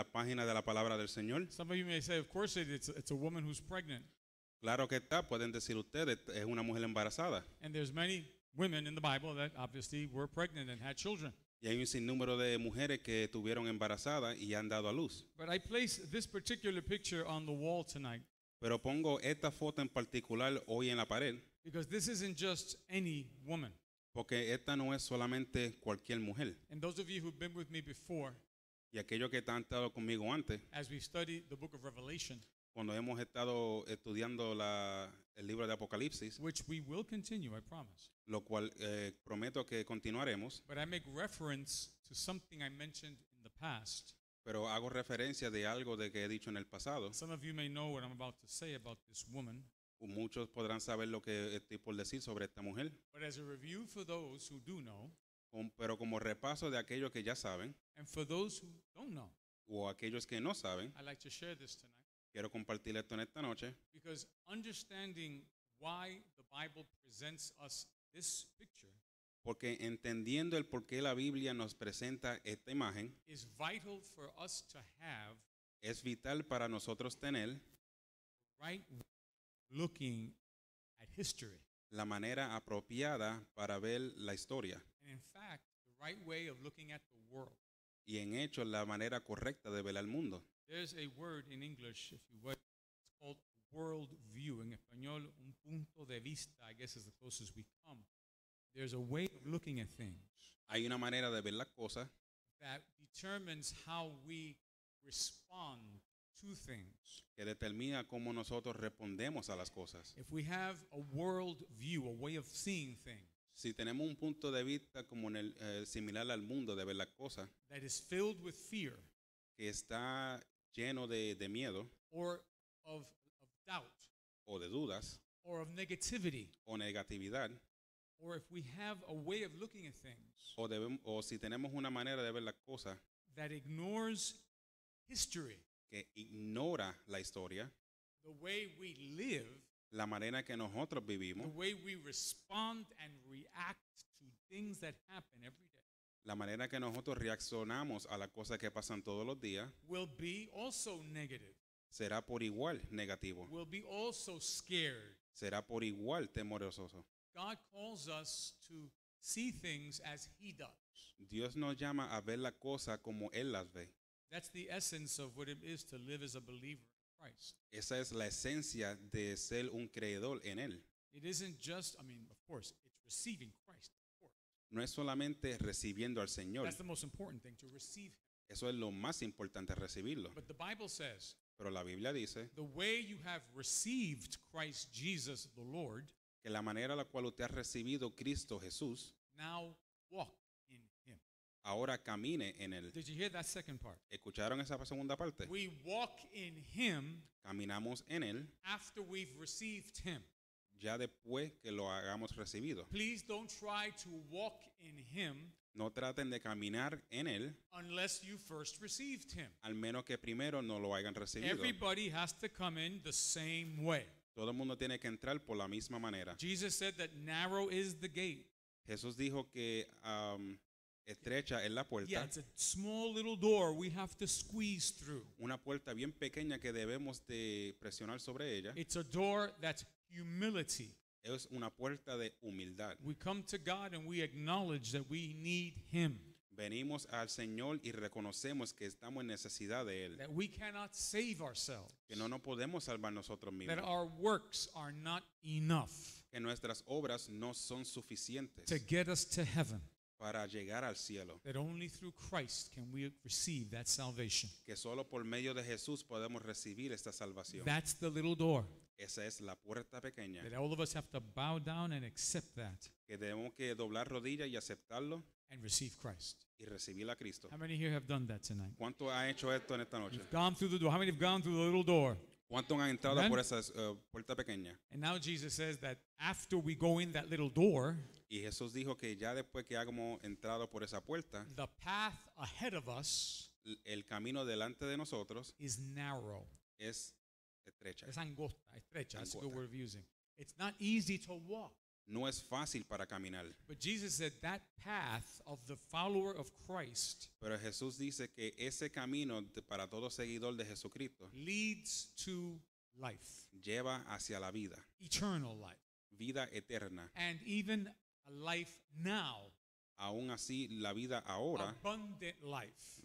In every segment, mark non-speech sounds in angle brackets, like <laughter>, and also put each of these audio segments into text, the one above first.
la página de la palabra del Señor? Claro que está, pueden decir ustedes, es una mujer embarazada. Y hay un sinnúmero de mujeres que tuvieron embarazadas y han dado a luz. Pero pongo esta foto en particular hoy en la pared. Porque esta no es solamente cualquier mujer y aquellos que han estado conmigo antes, cuando hemos estado estudiando el libro de Apocalipsis, lo cual eh, prometo que continuaremos, pero hago referencia de algo de que he dicho en el pasado. Muchos podrán saber lo que estoy por decir sobre esta mujer pero como repaso de aquello que ya saben o aquellos que no saben, quiero compartir esto en esta noche porque entendiendo el por qué la Biblia nos presenta esta imagen, es vital para nosotros tener right looking at history la manera apropiada para ver la historia. fact, right Y en hecho, la manera correcta de ver al mundo. There's a word in English, if you would. it's called world view. En español, un punto de vista, I guess is the closest we come. There's a way of looking at things. Hay una manera de ver las cosas. That determines how we respond two things. que determina cómo nosotros respondemos a las cosas. If we have a world view, a way of seeing things Si tenemos un punto de vista como en el, eh, similar al mundo de ver las cosas, that is filled with fear que está lleno de, de miedo or of, of doubt o de dudas or of negativity, o negatividad, or if we have a way of looking at things o, debem- o si tenemos una manera de ver las cosas that ignores history, que ignora la historia, la manera que nosotros vivimos, la manera que nosotros reaccionamos a las cosas que pasan todos los días, será por igual negativo. Será por igual temoroso. Dios nos llama a ver las cosas como él las ve. That's the essence of what it is to live as a believer in Christ. Esa es la esencia de ser un creedor en él. It isn't just, I mean, of course, it's receiving Christ. No es solamente recibiendo al Señor. That's the most important thing to receive. Eso es lo más importante recibirlo. But the Bible says, Pero la Biblia dice, the way you have received Christ Jesus the Lord, que la manera la cual usted ha recibido Cristo Jesús, now walk ahora camine en él. ¿Escucharon esa segunda parte? We walk in him Caminamos en él after we've received him. ya después que lo hagamos recibido. Please don't try to walk in him no traten de caminar en él unless you first received him. al menos que primero no lo hayan recibido. Todo el mundo tiene que entrar por la misma manera. Jesús dijo que um, Estrecha es la puerta. Una puerta bien pequeña que debemos de presionar sobre ella. Es una puerta de humildad. We come to God and we acknowledge that we need him. Venimos al Señor y reconocemos que estamos en necesidad de él. Que no nos podemos salvar nosotros mismos. Que nuestras obras no son suficientes. To get us to para llegar al cielo. That only through Christ can we receive that salvation. Que solo por medio de Jesús podemos recibir esta salvación. That's the little door. Esa es la puerta pequeña. That all of us have to bow down and accept that. Que debemos que doblar rodillas y aceptarlo. And receive Christ. Y recibir a Cristo. How many here have done that tonight? ¿Cuánto ha hecho esto en esta noche? You've gone through the door. How many have gone through the little door? ¿Cuántos han entrado por esa uh, eh, puerta pequeña? And now Jesus says that after we go in that little door, Y Jesús dijo que ya después que hayamos entrado por esa puerta, the path ahead of us the el camino delante de nosotros is narrow. es estrecha. Es angosta, estrecha. That's the word we're using. It's not easy to walk. no es fácil para caminar. Pero Jesús dice que ese camino para todo seguidor de Jesucristo lleva hacia la vida, vida eterna. and even Aún así, la vida ahora,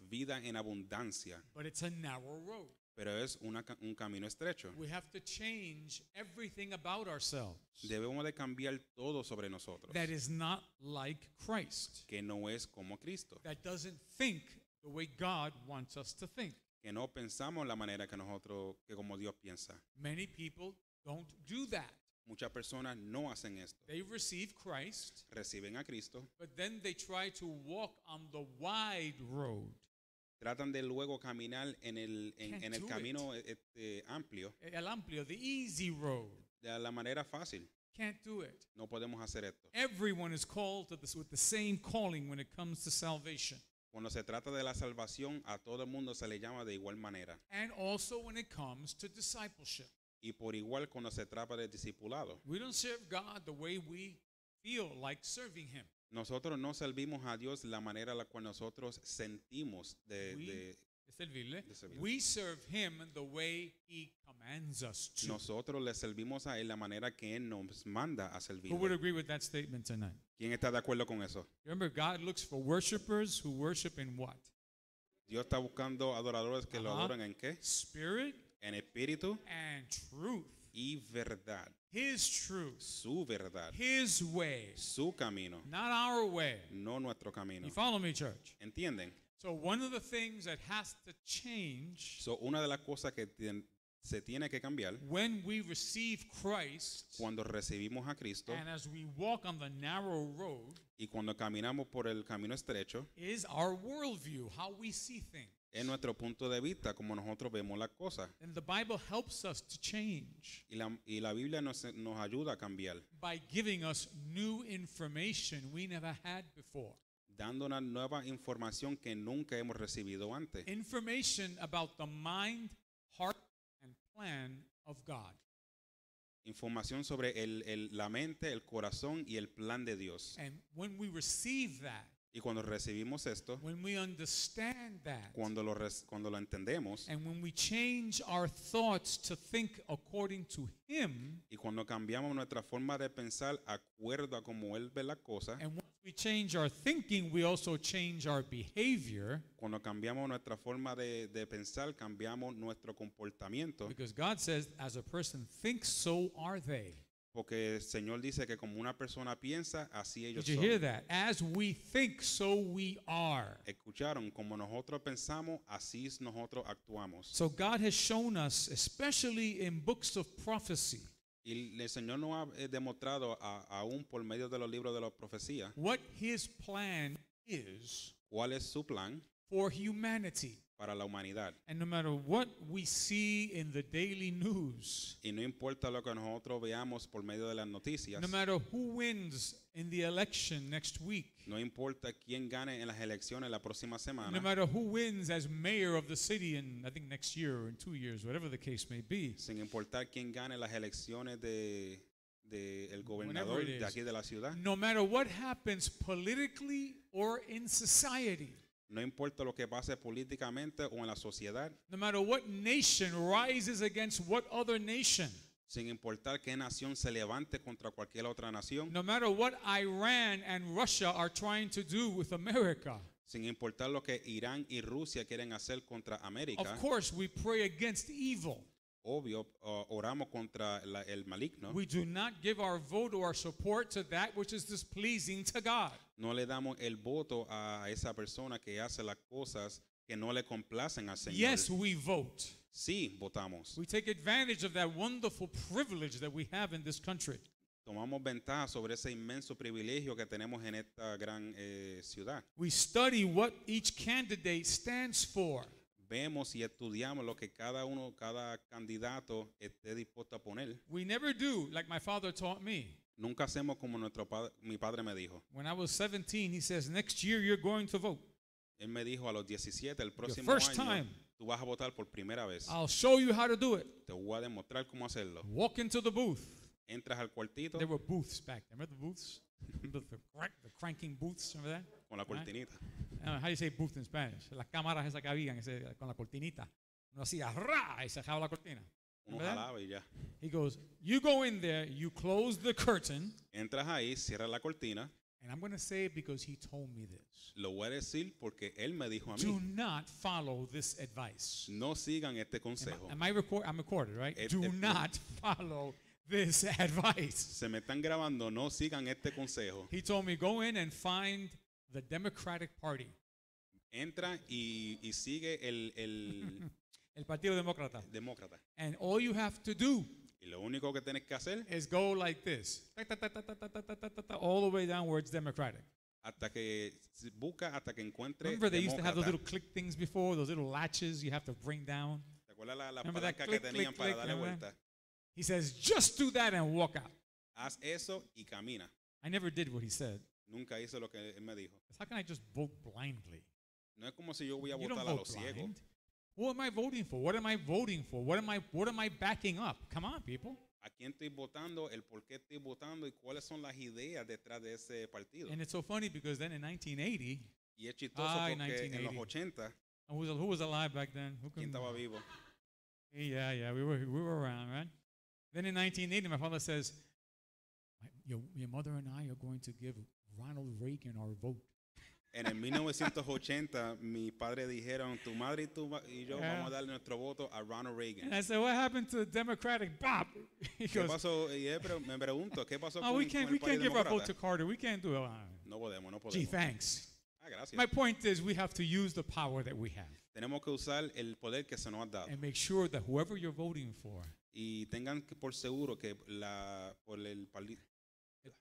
vida en abundancia, But it's a narrow road. Pero es una, un camino estrecho. We have to change everything about ourselves Debemos de cambiar todo sobre nosotros, that is not like Christ, que no es como Cristo, that doesn't think the way God wants us to think. que no pensamos la manera que nosotros, que como Dios piensa. Many people don't do that. Muchas personas no hacen esto. They receive Christ, Reciben a Cristo, but then they try to walk on the wide road. tratan de luego caminar en el, en, en el camino e, este, amplio. El eh, amplio, the easy road. De la manera fácil. Can't do it. No podemos hacer esto. Everyone is called to with the same calling when it comes to salvation. Cuando se trata de la salvación, a todo el mundo se le llama de igual manera. And also when it comes to discipleship. Y por igual cuando se trata de discipulado. We don't serve God the way we feel like serving him. Nosotros no servimos a Dios la manera en la cual nosotros sentimos de, we, de, de servirle. De We serve him the way he commands us to. Nosotros le servimos a él la manera que él nos manda a servir. Who would agree with that statement tonight? ¿Quién está de acuerdo con eso? Remember God looks for worshipers who worship in what? Dios está buscando adoradores que uh -huh. lo uh-huh. adoran en qué? Spirit. En espíritu. And truth. y verdad. His truth. Su verdad. His way. Su camino. Not our way. No nuestro camino. You follow me, church? ¿Entienden? So one of the things that has to change. So una de las cosas que se tiene que cambiar when we receive Christ, cuando recibimos a Cristo and as we walk on the narrow road, y cuando caminamos por el camino estrecho is our worldview, how we see things. en nuestro punto de vista, como nosotros vemos las cosas. Y la, y la Biblia nos, nos ayuda a cambiar, by giving us new information we never had before. dándonos nueva información que nunca hemos recibido antes. Información sobre el, el- la mente, el corazón y el plan de Dios. And when we receive that, y cuando recibimos esto, cuando lo, cuando lo entendemos, y cuando cambiamos nuestra forma de pensar acuerdo a como Él ve la cosa, y Cuando cambiamos nuestra forma de, de pensar, cambiamos nuestro comportamiento. Because God says, as a person thinks, so are they. Porque el Señor dice que como una persona piensa, así ellos son. Escucharon, como nosotros pensamos, así nosotros actuamos. So books prophecy. Y el Señor nos ha eh, demostrado aún por medio de los libros de la profecía. plan ¿Cuál es su plan? la humanity. para la humanidad. And no matter what we see in the daily news, y no importa lo que nosotros veamos por medio de las noticias, no matter who wins in the election next week, no importa quién gane en las elecciones la próxima semana, no matter who wins as mayor of the city in I think next year or in two years, whatever the case may be, sin importar quién gane las elecciones de del de gobernador de aquí de la ciudad, no matter what happens politically or in society. No importa lo que pase políticamente o en la sociedad. No matter what nation rises against what other nation. Sin importar qué nación se levante contra cualquier otra nación. No matter what Iran and Russia are trying to do with America. Sin importar lo que Irán y Rusia quieren hacer contra América. Of course we pray against evil. obvio, uh, oramos contra la, el maligno. We do not give our vote or our support to that which is displeasing to God. No le damos el voto a esa persona que hace las cosas que no le complacen al Señor. Yes, we vote. Sí, votamos. We take advantage of that wonderful privilege that we have in this country. Tomamos ventaja sobre ese inmenso privilegio que tenemos en esta gran eh, ciudad. We study what each candidate stands for. vemos y estudiamos lo que cada uno, cada candidato esté dispuesto a poner. We never do like my father taught me. Nunca hacemos como nuestro padre, mi padre me dijo. When I was 17, he says, next year you're going to vote. Él me dijo a los 17, el próximo año, time, tú vas a votar por primera vez. I'll show you how to do it. Te voy a demostrar cómo hacerlo. Walk into the booth. Entras al cuartito. There were booths back. Remember the booths? Remember <laughs> the, the cranking booths? Remember that? Con la cortinita how do you say booth in Spanish? Las cámaras esas que habían ese, con la cortinita. Uno hacía ra y se dejaba la cortina. Uno jalaba y ya. He goes, you go in there, you close the curtain. Entras ahí, cierra la cortina. And I'm going to say it because he told me this. Lo voy a decir porque él me dijo a mí. Do not follow this advice. No sigan este consejo. Am I, am I record, I'm recorded, right? Este do not follow this <laughs> advice. Se me están grabando, no sigan este consejo. He told me go in and find the Democratic Party. Entra y, y sigue el, el, el Partido Demócrata. Demócrata. And all you have to do Y lo único que tienes que hacer es go like this. Ta, ta, ta, all the way downwards Democratic. hasta que busca hasta que encuentre Remember they used to have those little click things before, those little latches you have to bring down. Remember that la, que click, click, para click, darle He says, just do that and walk out. Haz eso y camina. I never did what he said. Nunca hice lo que él me dijo. How can I just vote blindly? No es como si yo voy a you votar a los ciegos. What am I voting for? What am I voting for? What am I what am I backing up? Come on, people. A quién estoy votando, el por qué estoy votando y cuáles son las ideas detrás de ese partido. And it's so funny because then in 1980, y es chistoso ah, porque 1980. en los 80 who was, alive back then? Who ¿Quién estaba vivo? Yeah, yeah, we were we were around, right? Then in 1980, my father says, your, your mother and I are going to give Ronald Reagan our vote. En el 1980, mi padre dijeron, tu madre y, y yo vamos a darle nuestro voto a Ronald Reagan. And I said, what happened to the Democratic Bob? <laughs> ¿Qué pasó? Y pero me pregunto, ¿qué pasó oh, con, we can't, we can't give our vote to Carter. We can't do it. No podemos, no podemos. Gee, thanks. Ah, gracias. My point is, we have to use the power that we have. Tenemos que usar el poder que se nos ha dado. And make sure that whoever you're voting for. Y tengan por seguro que la, por el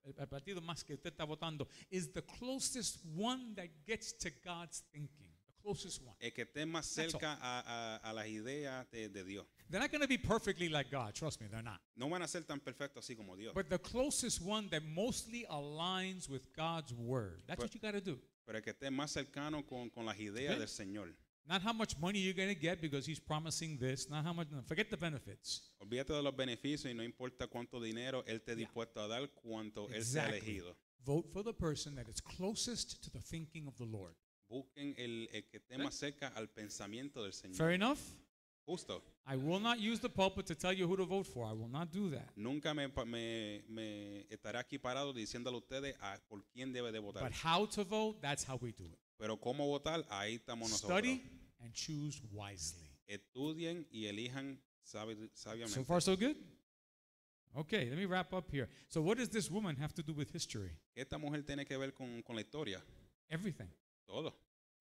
el partido más que usted está votando, is the closest one that gets to God's thinking. The closest one. El que esté más cerca a, a, a, las ideas de, de Dios. They're not going to be perfectly like God. Trust me, they're not. No van a ser tan perfectos así como Dios. But the closest one that mostly aligns with God's word. That's pero, what you got to do. Pero el que esté más cercano con, con las ideas okay. del Señor. Not how much money you're going to get because he's promising this. Not how much. No, forget the benefits. Olvídate de los beneficios y no importa cuánto dinero él te dispuesto a dar, cuánto él se ha elegido. Vote for the person that is closest to the thinking of the Lord. Busquen el, el que esté más cerca al pensamiento del Señor. Fair enough. Justo. I will not use the pulpit to tell you who to vote for. I will not do that. Nunca me, me, me estaré aquí parado diciéndole a ustedes a por quién debe de votar. But how to vote, that's how we do it. Pero cómo votar, ahí estamos nosotros. Study and choose wisely. Estudien y elijan sabi sabiamente. So far so good? Okay, let me wrap up here. So what does this woman have to do with history? Esta mujer tiene que ver con, con la historia. Everything. Todo.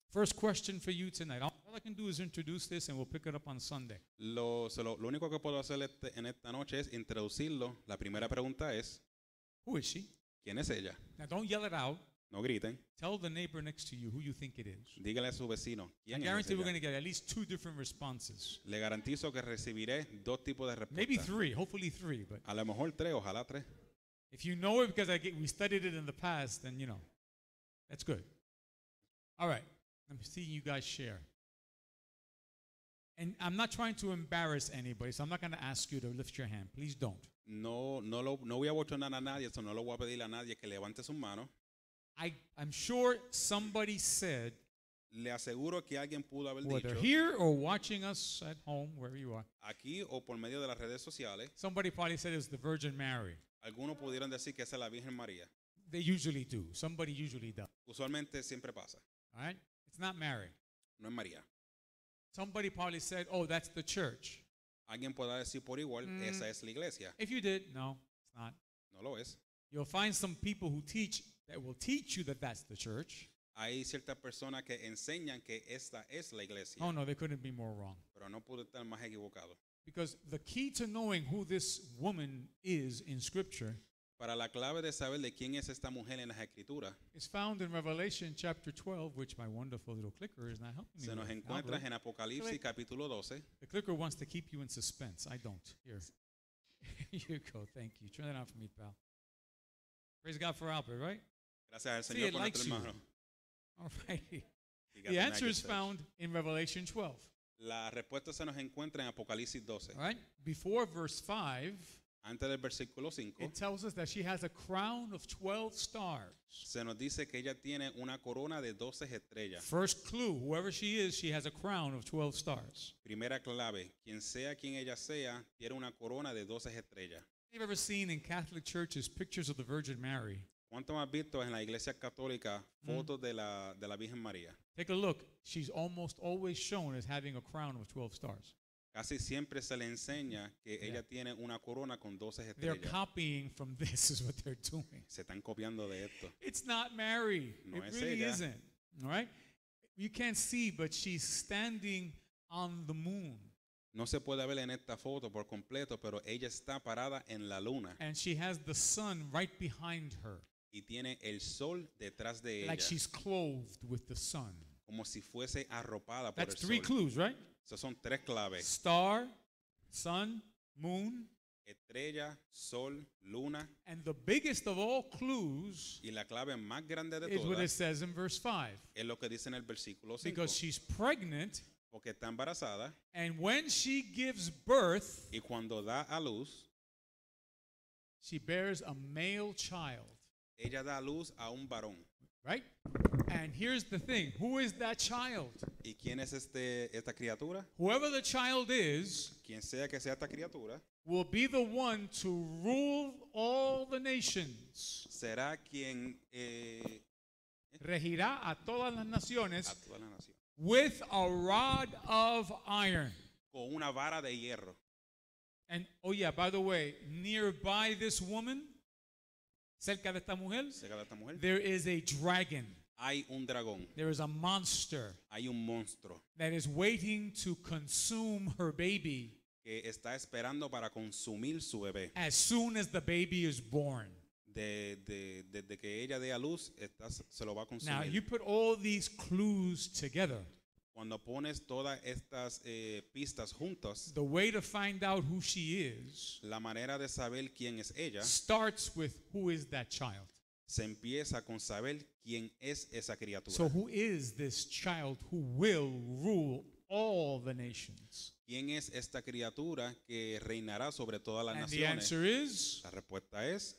First question for you tonight. All I can do is introduce this and we'll pick it up on Sunday. Lo, lo, lo único que puedo hacer este, en esta noche es introducirlo. La primera pregunta es Who is she? ¿Quién es ella? Now don't yell it out. No griten. Tell the neighbor next to you who you think it is. Dígale a su vecino. I ¿Quién es guarantee ese we're going to get at least two different responses. Le garantizo que recibiré dos tipos de respuestas. Maybe three, hopefully three, but A lo mejor tres, ojalá tres. if you know it because I get, we studied it in the past, then you know. That's good. All right. I'm seeing you guys share. And I'm not trying to embarrass anybody, so I'm not going to ask you to lift your hand. Please don't. No, no, lo, no voy a bochonar a nadie, so no lo voy a pedir a nadie que levante su mano. I, I'm sure somebody said, Le aseguro que alguien pudo haber whether dicho here or watching us at home, wherever you are, aquí o por medio de las redes sociales, somebody probably said it's the Virgin Mary. algunos decir que es la Virgen María. They usually do. Somebody usually does. Usualmente siempre pasa. All right? It's not Mary. No es María. Somebody probably said, "Oh, that's the church." Alguien podrá decir por igual, Mm. esa es la iglesia. If you did, no, it's not. No lo es. You'll find some people who teach that will teach you that that's the church. Hay ciertas personas que enseñan que esta es la iglesia. Oh no, they couldn't be more wrong. Pero no pudo estar más equivocado. Because the key to knowing who this woman is in scripture Para la clave de saber de quién es esta mujer en las escrituras, is found in Revelation chapter 12, which my wonderful little clicker is not helping me. se nos encuentra en Apocalipsis Click. capítulo 12. The clicker wants to keep you in suspense. I don't. Here. Here <laughs> you go. Thank you. Turn that on for me, pal. Praise God for Albert, right? Gracias al Señor See, por nuestro hermano. <laughs> All right. The answer is found in Revelation 12. La respuesta se nos encuentra en Apocalipsis 12. All right. Before verse 5, antes del versículo 5, it tells us that she has a crown of 12 stars. Se nos dice que ella tiene una corona de 12 estrellas. First clue, whoever she is, she has a crown of 12 stars. Primera clave, quien sea quien ella sea, tiene una corona de 12 estrellas. Have you ever seen in Catholic churches pictures of the Virgin Mary? ¿Cuánto has visto en la iglesia católica mm. fotos de, la, de la Virgen María? Take a look. She's almost always shown as having a crown of 12 stars. Casi siempre se le enseña que ella tiene una corona con 12 estrellas. They're copying from <laughs> this is what they're doing. Se están copiando de esto. It's not Mary. No it really isn't. All right? You can't see, but she's standing on the moon. No se puede ver en esta foto por completo, pero ella está parada en la luna. And she has the sun right behind her. y tiene el sol detrás de ella. Like she's clothed with the sun. Como si fuese arropada por That's el three sol. clues, right? Esas son tres claves. Star, sun, moon. Estrella, sol, luna. And the biggest of all clues y la clave más grande de is todas what it says in verse 5. Es lo que dice en el versículo cinco. Because she's pregnant. Porque está embarazada. And when she gives birth, y cuando da a luz, she bears a male child. Ella da luz a un varón. Right? And here's the thing, who is that child? ¿Y quién es este esta criatura? Whoever the child is, quien sea que sea esta criatura, will be the one to rule all the nations. Será quien eh, regirá a todas las naciones. A With a rod of iron. Con una vara de hierro. And oh yeah, by the way, nearby this woman cerca de esta mujer, cerca de esta mujer there is a dragon. Hay un dragón. There is a monster. Hay un monstruo. That is waiting to consume her baby. Que está esperando para consumir su bebé. As soon as the baby is born. De, de, que ella dé a luz, está, se lo va a consumir. Now you put all these clues together. cuando pones todas estas eh, pistas juntas, the way to find out who she is la manera de saber quién es ella starts with who is that child. se empieza con saber quién es esa criatura. So who is this child who will rule all the nations? ¿Quién es esta criatura que reinará sobre todas las And naciones? The answer is, la respuesta es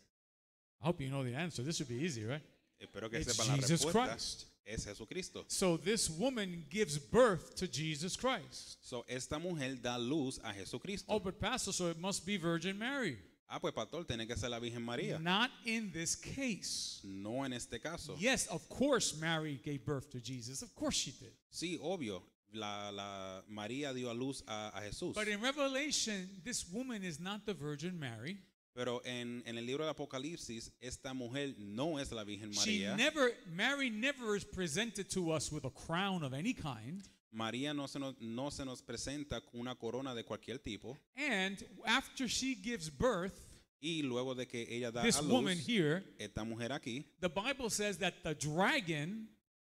I hope you know the answer. This would be easy, right? Espero que sepan la Jesus respuesta. Christ. es Jesucristo. So this woman gives birth to Jesus Christ. So esta mujer da luz a Jesucristo. Oh, but pastor, so it must be Virgin Mary. Ah, pues pastor, tiene que ser la Virgen María. Not in this case. No en este caso. Yes, of course Mary gave birth to Jesus. Of course she did. Sí, obvio. La, la María dio a luz a, a Jesús. But in Revelation, this woman is not the Virgin Mary. Pero en, en el libro del Apocalipsis, esta mujer no es la Virgen She never, Mary never is presented to us with a crown of any kind. María no se, nos, no se nos presenta con una corona de cualquier tipo. And after she gives birth, Y luego de que ella da this a woman here, esta mujer aquí, the Bible says that the dragon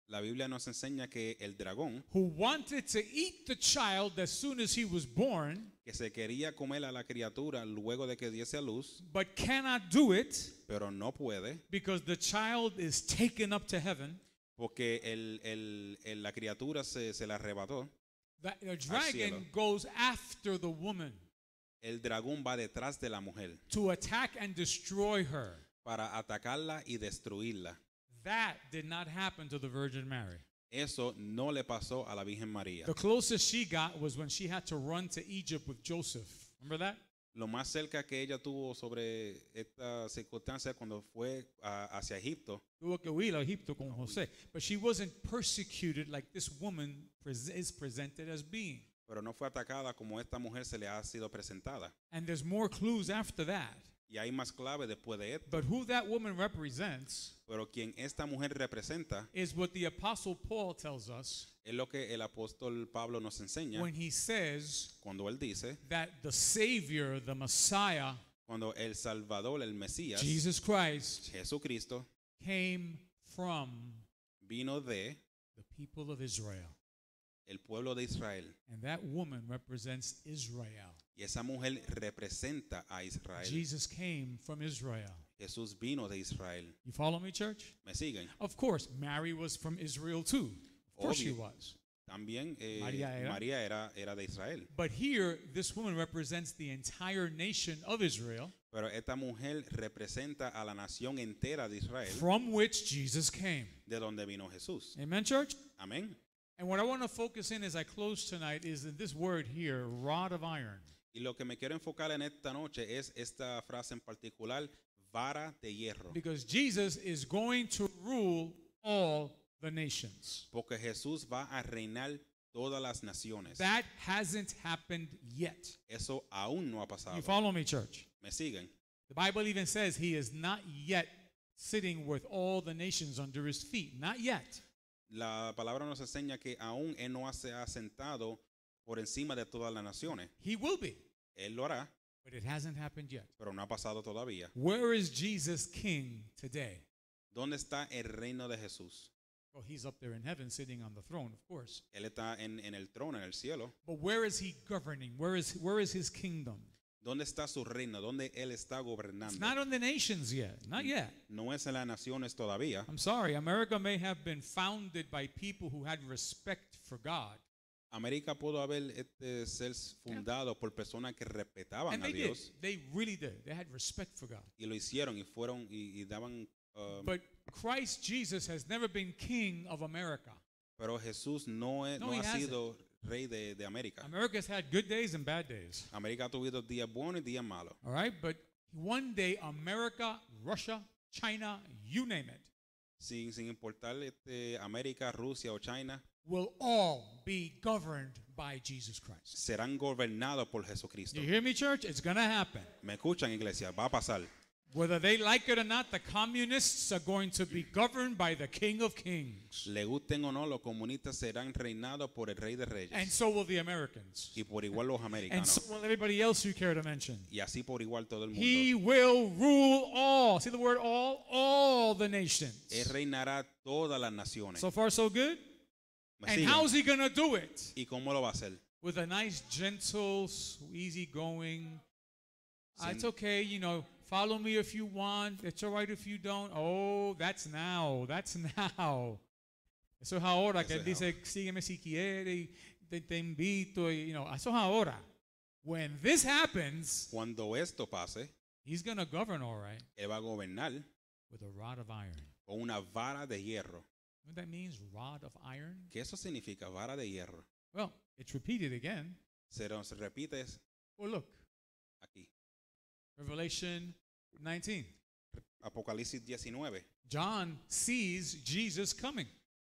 La Biblia nos enseña que el dragón que se quería comer a la criatura luego de que diese a luz, pero no puede, porque la criatura se, la arrebató. El dragón va detrás de la mujer. Para atacarla y destruirla. That did not happen to the Virgin Mary. Eso no le pasó a la Virgen María. The closest she got was when she had to run to Egypt with Joseph. Remember that? Lo más cerca que ella tuvo sobre esta circunstancia cuando fue uh, hacia Egipto. Tuvo que huir a Egipto con José. But she wasn't persecuted like this woman is presented as being. Pero no fue atacada como esta mujer se le ha sido presentada. And there's more clues after that. Y hay más clave después de esto. But who that woman represents Pero quien esta mujer representa is what the apostle Paul tells us es lo que el apóstol Pablo nos enseña when he says cuando él dice that the savior, the Messiah, cuando el Salvador, el Mesías, Jesus Christ, Jesucristo, came from vino de the people of Israel. el pueblo de Israel. And that woman represents Israel. Y esa mujer representa a Israel. Jesus came from Israel. Jesús vino de Israel. You follow me, church? ¿Me siguen? Of course, Mary was from Israel too. Of course she was. También eh, María, era. María era, era de Israel. But here, this woman represents the entire nation of Israel. Pero esta mujer representa a la nación entera de Israel. From which Jesus came. De donde vino Jesús. Amen, church? Amén. And what I want to focus in as I close tonight is in this word here, rod of iron. Y lo que me quiero enfocar en esta noche es esta frase en particular, vara de hierro. Because Jesus is going to rule all the nations. Porque Jesús va a reinar todas las naciones. That hasn't happened yet. Eso aún no ha pasado. You follow me, church? Me siguen. The Bible even says he is not yet sitting with all the nations under his feet. Not yet. La palabra nos enseña que aún él no se ha sentado por encima de todas las naciones. He will be. Él lo hará. But it hasn't happened yet. Pero no ha pasado todavía. Where is Jesus king today? ¿Dónde está el reino de Jesús? Well, he's up there in heaven sitting on the throne, of course. Él está en, en el trono en el cielo. But where is he governing? Where is where is his kingdom? ¿Dónde está su reino? ¿Dónde él está gobernando? It's not on the nations yet. Not yet. No es en las naciones todavía. I'm sorry, America may have been founded by people who had respect for God. América pudo haber este, ser fundado yeah. por personas que respetaban And a they Dios. Did. They really did. They had respect for God. Y lo hicieron y fueron y, y daban. Um, but Christ Jesus has never been king of America. Pero Jesús no, es, no, no ha sido it. rey de, de América. has had good days and bad days. América ha tenido días buenos y días malos. All right, but one day America, Russia, China, you name it. Sin, sin importar este, América, Rusia o China. will all be governed by Jesus Christ. Serán gobernados por Jesucristo. You hear me, church? It's going to happen. Me escuchan, iglesia, va a pasar. Whether they like it or not, the communists are going to be governed by the King of Kings. Le gusten o no, los comunistas serán reinados por el Rey de Reyes. And so will the Americans. Y por igual los americanos. And so will everybody else you care to mention. Y así por igual todo el mundo. He will rule all. See the word all? All the nations. Él reinará todas las naciones. So far so good? And how's he going to do it? ¿Y cómo lo va a hacer? With a nice, gentle, easy going. Ah, it's okay, you know, follow me if you want. It's all right if you don't. Oh, that's now. That's now. Eso es ahora que él dice, sígueme si quiere, te, te invito, y, you know, eso es ahora. When this happens, Cuando esto pase, he's going to govern all right él va a gobernar with a rod of iron. con una vara de hierro. What that means, rod of iron? ¿Qué eso significa? Vara de hierro. Well, it's repeated again. Se nos repite Well, look. Aquí. Revelation 19. Apocalipsis 19. John sees Jesus coming.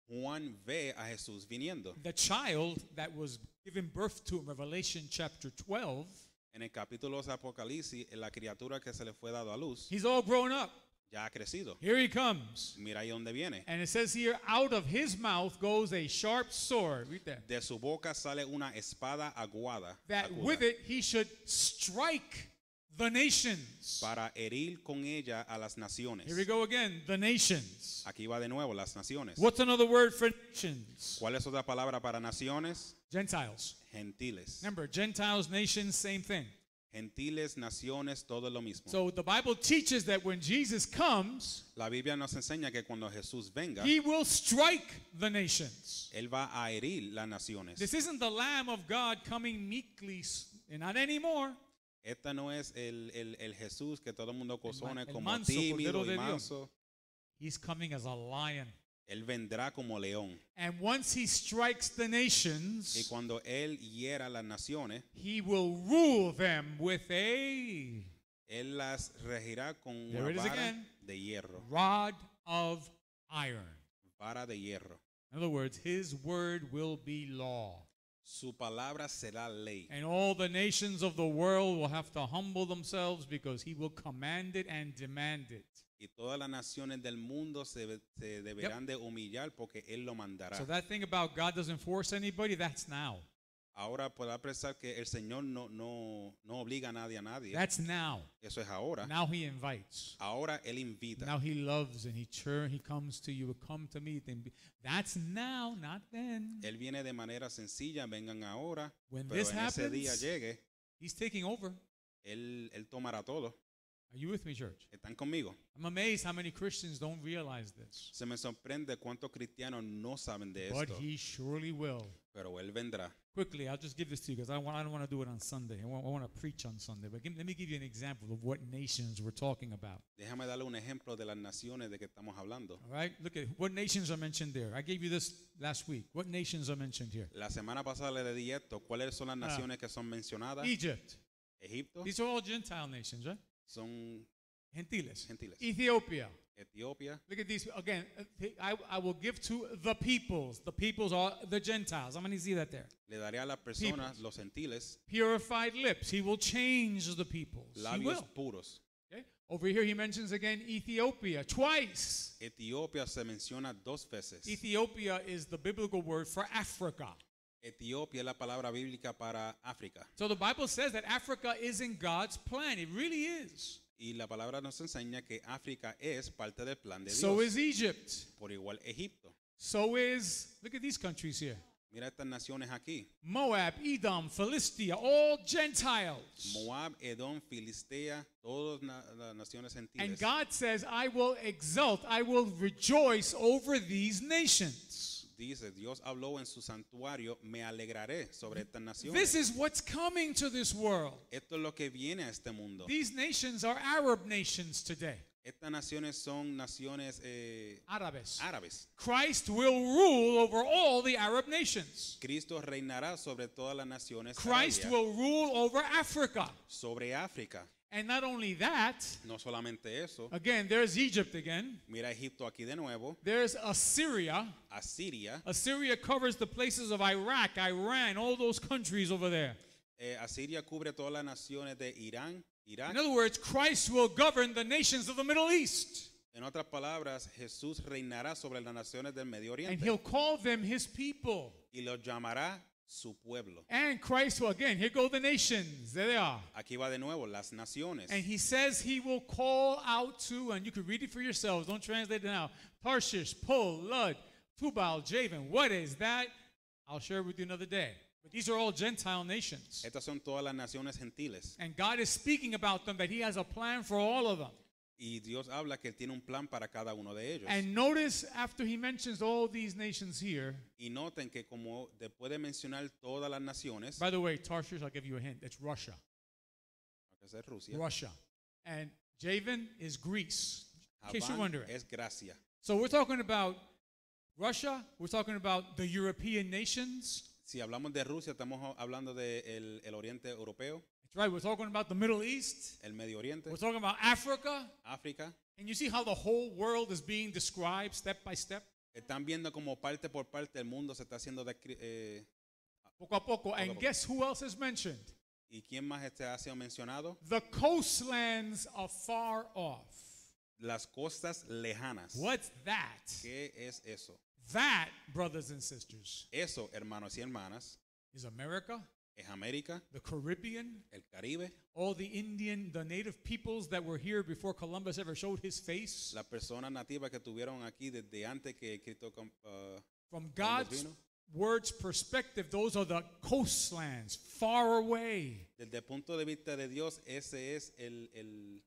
Juan ve a Jesús viniendo. The child that was given birth to in Revelation chapter 12. En el capítulo de Apocalipsis, la criatura que se le fue dado a luz. He's all grown up. Ya ha crecido. Here he comes. Mira ahí donde viene. And it says here, out of his mouth goes a sharp sword. Read that. De su boca sale una espada aguada. That aguda. with it he should strike the nations. Para herir con ella a las naciones. Here we go again, the nations. Aquí va de nuevo las naciones. What's another word for nations? ¿Cuál es otra palabra para naciones? Gentiles. Gentiles. Remember, Gentiles, nations, same thing. Gentiles, naciones, todo lo mismo. So the Bible teaches that when Jesus comes, la Biblia nos enseña que cuando Jesús venga, he will strike the nations. Él va a herir las naciones. This isn't the Lamb of God coming meekly, and not anymore. Esta no es el, el, el Jesús que todo el mundo cosone como manso, tímido y manso. He's coming as a lion. Él vendrá como león. And once he strikes the nations, y cuando él hiera las naciones, he will rule them with a él las regirá con there una vara again, de hierro. Rod of iron. Vara de hierro. In other words, his word will be law. Su palabra será ley. And all the nations of the world will have to humble themselves because he will command it and demand it. Y todas las naciones del mundo se, se deberán de humillar porque él lo mandará. So that thing about God doesn't force anybody, that's now. Ahora podrá pensar que el Señor no, no, no obliga a nadie a nadie. That's now. Eso es ahora. Now he invites. Ahora él invita. Now he loves and he churn, he comes to you, come to me. That's now, not then. Él viene de manera sencilla, vengan ahora. When pero this happens, ese día llegue, he's taking over. Él, él tomará todo. Are you with me, church? Están conmigo. I'm amazed how many Christians don't realize this. Se me sorprende cristianos no saben de But he surely will. Pero él vendrá. Quickly, I'll just give this to you because I, I don't want to do it on Sunday. I want, I want to preach on Sunday. But give, let me give you an example of what nations we're talking about. Déjame darle un ejemplo de las naciones de que estamos hablando. All right, look at what nations are mentioned there. I gave you this last week. What nations are mentioned here? La semana pasada le di esto. ¿Cuáles son las ah. naciones que son mencionadas? Egypt. Egipto. These are all Gentile nations, right? Son gentiles. Gentiles. Ethiopia. Ethiopia. Look at these again. I, I will give to the peoples. The peoples are the Gentiles. I'm going to see that there. Le daré a los gentiles. Purified lips. He will change the peoples. Labios puros. Okay. Over here, he mentions again Ethiopia twice. Ethiopia se menciona dos veces. Ethiopia is the biblical word for Africa. Etiopía es la palabra bíblica para África. So the Bible says that Africa is in God's plan. It really is. Y la palabra nos enseña que África es parte del plan de Dios. So is Egypt. Por igual Egipto. So is look at these countries here. Mira estas naciones aquí. Moab, Edom, Philistia, all Gentiles. Moab, Edom, Filistea, todas las naciones gentiles. And God says, I will exult, I will rejoice over these nations dice, Dios habló en su santuario, me alegraré sobre estas naciones. This is what's coming to this world. Esto es lo que viene a este mundo. These nations are Arab nations today. Estas naciones son naciones eh, árabes. árabes. Christ will rule over all the Arab nations. Cristo reinará sobre todas las naciones. Christ will rule over Africa. Sobre África. And not only that, no solamente eso. Again, there's Egypt again. Mira Egipto aquí de nuevo. There's Assyria. Asiria. Assyria covers the places of Iraq, Iran, all those countries over there. Eh, Asiria cubre todas las naciones de Irán, Irak. In other words, Christ will govern the nations of the Middle East. En otras palabras, Jesús reinará sobre las naciones del Medio Oriente. And he'll call them his people. Y los llamará su pueblo. And Christ will again, here go the nations. There they are. Aquí va de nuevo las naciones. And he says he will call out to, and you can read it for yourselves. Don't translate it now. Tarshish, Pul, Lud, Tubal, Javan. What is that? I'll share with you another day. But these are all Gentile nations. Estas son todas las naciones gentiles. And God is speaking about them that he has a plan for all of them. Y Dios habla que él tiene un plan para cada uno de ellos. And notice after he mentions all these nations here. Y noten que como después de mencionar todas las naciones. By the way, Tarshish, I'll give you a hint. It's Russia. Es Rusia. Russia. And Javan is Greece. In case you're wondering. Es Gracia. So we're talking about Russia. We're talking about the European nations. Si hablamos de Rusia, estamos hablando del de el Oriente Europeo. right. We're talking about the Middle East. El Medio Oriente. We're talking about Africa. África. And you see how the whole world is being described step by step. Están viendo como parte por parte el mundo se está haciendo eh, poco a poco. And guess who else is mentioned? ¿Y quién más ha sido mencionado? The coastlands are far off. Las costas lejanas. What's that? ¿Qué es eso? That, brothers and sisters. Eso, hermanos y hermanas. Is America? es América, the Caribbean, el Caribe, all the Indian, the native peoples that were here before Columbus ever showed his face, que tuvieron aquí desde antes que Cristo uh, from God's word's perspective, those are the coastlands, far away. Desde el punto de vista de Dios, ese es el, el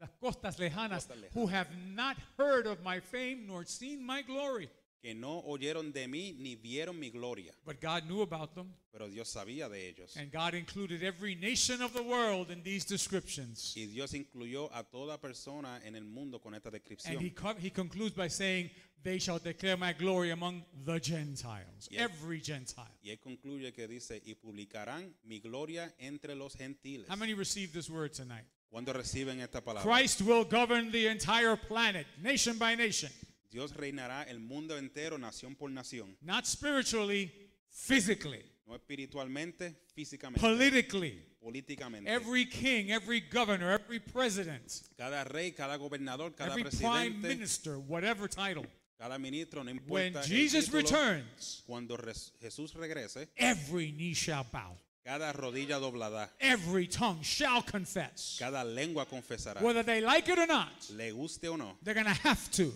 las costas lejanas, costas lejanas. who have not heard of my fame nor seen my glory que no oyeron de mí ni vieron mi gloria. But God knew about them. Pero Dios sabía de ellos. And God included every nation of the world in these descriptions. Y Dios incluyó a toda persona en el mundo con esta descripción. And he, he concludes by saying, "They shall declare my glory among the Gentiles, every Gentile." Y él concluye que dice, "Y publicarán mi gloria entre los gentiles." How many received this word tonight? Cuando reciben esta palabra? Christ will govern the entire planet, nation by nation. Dios reinará el mundo entero, nación por nación. Not spiritually, physically. No espiritualmente, físicamente. Politically. Políticamente. Every king, every governor, every president. Cada rey, cada gobernador, cada every presidente. prime minister, whatever title. Cada ministro, no importa. When Jesus título, returns, cuando res, Jesús regrese, every knee shall bow. Cada rodilla doblada. Every tongue shall confess. Cada lengua confesará. Whether they like it or not. Le guste o no. They're going to have to.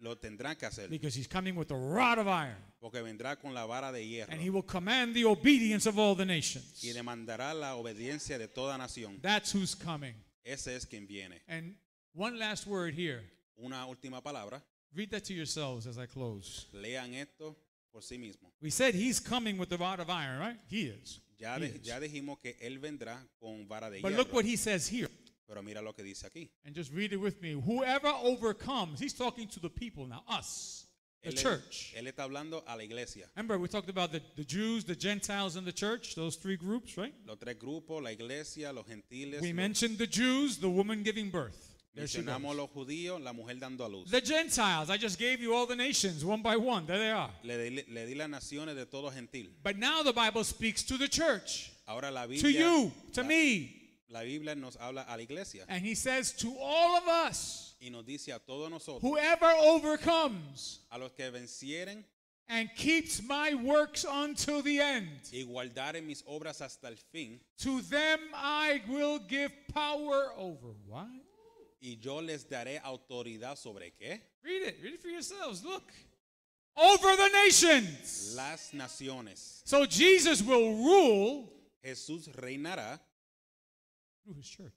Lo tendrán que hacer. Because he's coming with a rod of iron. Porque vendrá con la vara de hierro. And he will command the obedience of all the nations. Y demandará la obediencia de toda nación. That's who's coming. Ese es quien viene. And one last word here. Una última palabra. Read that to yourselves as I close. Lean esto por sí mismo. We said he's coming with the rod of iron, right? He is. Ya, de, ya dijimos que él vendrá con vara de But hierro. But look what he says here. Pero mira lo que dice aquí. And just read it with me. Whoever overcomes, he's talking to the people now, us, the él, church. Él está hablando a la iglesia. Remember, we talked about the, the Jews, the Gentiles, and the church, those three groups, right? Los tres grupos, la iglesia, los gentiles. We los... mentioned the Jews, the woman giving birth. Mencionamos los judíos, la mujer dando a luz. The Gentiles, I just gave you all the nations one by one. There they are. Le, le di las naciones de todo gentil. But now the Bible speaks to the church. Ahora la Biblia. To you, to la, me. La Biblia nos habla a la iglesia. And he says to all of us, y nos dice a todos nosotros, whoever overcomes, a los que vencieren, and keeps my works unto the end. Y mis obras hasta el fin. To them I will give power over Why? Y yo les daré autoridad sobre qué? Read it. Read it for yourselves. Look. Over the nations. Las naciones. So Jesus will rule. Jesús reinará through his church.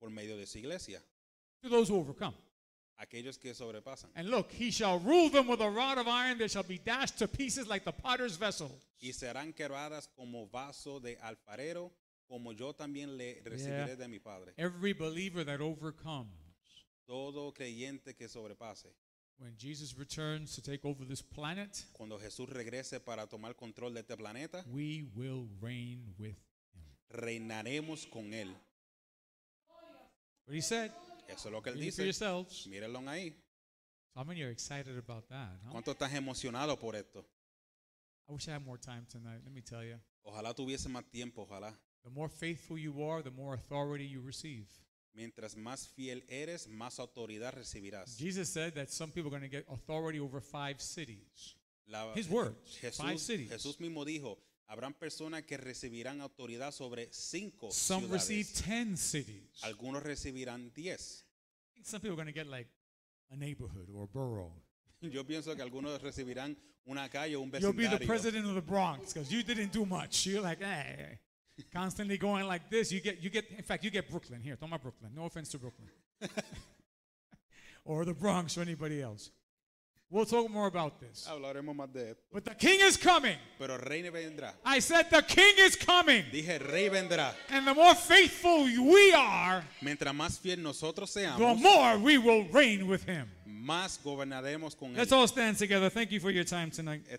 Por medio de su iglesia. To those who overcome. Aquellos que sobrepasan. And look, he shall rule them with a rod of iron that shall be dashed to pieces like the potter's vessel. Y serán quebradas como vaso de alfarero, como yo también le recibiré yeah. de mi padre. Every believer that overcomes. Todo creyente que sobrepase. When Jesus returns to take over this planet, cuando Jesús regrese para tomar control de este planeta, we will reign with him. Reinaremos con él. What he said, Eso es lo que él dice. Yourselves. Mírenlo ahí. So how many are excited about that? Huh? ¿Cuánto estás emocionado por esto? I wish I had more time tonight. Let me tell you. Ojalá tuviese más tiempo, ojalá. The more faithful you are, the more authority you receive. Mientras más fiel eres, más autoridad recibirás. Jesus said that some people are going to get authority over five cities. La, His words, Jesús, five cities. Jesús mismo dijo Habrán personas que recibirán autoridad sobre cinco Some ciudades. receive 10 cities. Algunos recibirán diez. Some people are going to get like a neighborhood or a borough. <laughs> Yo pienso que algunos recibirán una calle o un You'll be the president of the Bronx because you didn't do much. You're like, eh, eh, eh. Constantly going like this, you get, you get, in fact, you get Brooklyn here. Toma Brooklyn. No offense to Brooklyn. <laughs> or the Bronx or anybody else. We'll talk more about this. Hablaremos más de esto. But the king is coming. Pero rey vendrá. I said the king is coming. Dije rey vendrá. And the more faithful we are, mientras más fiel nosotros seamos, the more we will reign with him. Más gobernaremos con Let's él. all stand together. Thank you for your time tonight. Eh,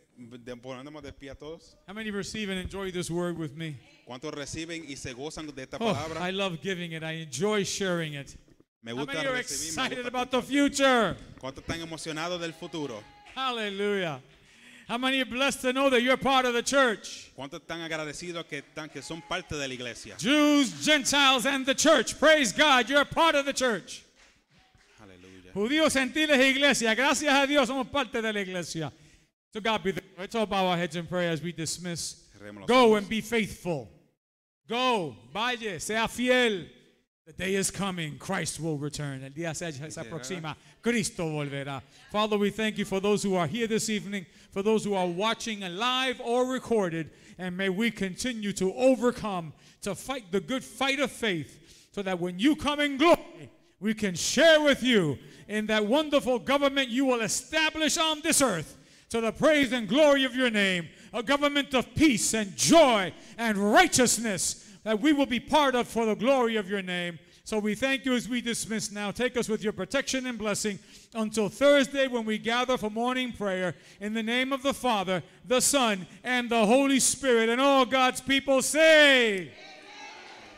Ponemos de pie a todos. How many receive and enjoy this word with me? ¿Cuántos reciben y se gozan de esta oh, palabra? I love giving it. I enjoy sharing it. Me gusta How many are excited about the future? están del futuro? Hallelujah. How many are blessed to know that you're part of the church? están que están que son parte de la iglesia? Jews, Gentiles and the church. Praise God, you're part of the church. Hallelujah. Judíos, gentiles iglesia. Gracias a Dios somos parte de la iglesia. So God be the Let's all bow our heads in prayer as we dismiss. Go and be faithful. Go, vaya, sea fiel. The day is coming, Christ will return. El día se, aproxima, Cristo volverá. Father, we thank you for those who are here this evening, for those who are watching live or recorded, and may we continue to overcome, to fight the good fight of faith, so that when you come in glory, we can share with you in that wonderful government you will establish on this earth to the praise and glory of your name, a government of peace and joy and righteousness that we will be part of for the glory of your name. So we thank you as we dismiss now. Take us with your protection and blessing until Thursday when we gather for morning prayer in the name of the Father, the Son, and the Holy Spirit. And all God's people say,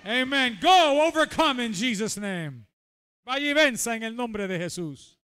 Amen. Amen. Go overcome in Jesus' name. Vaya y venza en el nombre de Jesús.